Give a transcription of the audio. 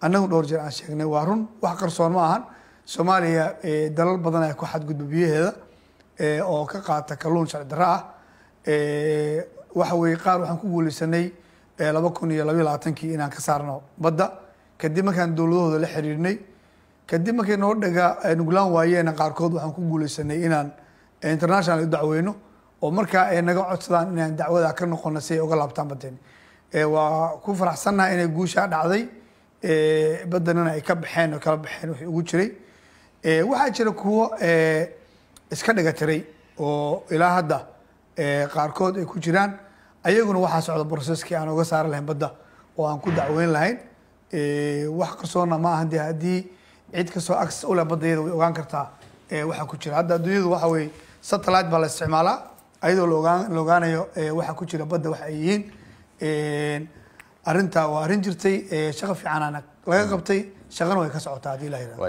annagu dhowr jeer aan sheegnay waa run wax qarsoon ma ahan soomaaliya eh, dalal badan ayaa ku xadgudba biyaheeda eh, oo ka qaata kalluun sharci darro ah eh, waxa weeye qaar waxaan ku guulaysanay laba kun iyo labayo labaatankii inaan ka saarno badda kadib markaan dowladahooda la xiriirnay kadib markay noo dhaga nuglaan waayeena qaarkood waxaan ku guulaysanay inaan international u oo markaa ay naga codsadaan inaan dacwadaa ka noqono si ay uga laabtaan baddeeni waa ku faraxsannaha inay guushaa dhacday baddanana ay ka baxeen oo kala baxeen wixii ugu jiray waxaa jira kuwo iska dhigatiray oo ilaa hadda qaarkood ay ku jiraan ayaguna waxaa socda brocesskii aan oga saari lahayn badda oo aan ku dacweyn lahayn wax qarsoona ma aha de haddii cid kastoo acs u leh badda iyada way ogaan kartaa waxaa ku jira hadda adduunyadu waxa weeye satellite baa la isticmaalaa ayadoo la ogaanayo waxa ku jira badda waxa ay yihiin arintaa waa arrin jirtay shaqo fiican laga qabtay shaqana way ka socotaa hadii la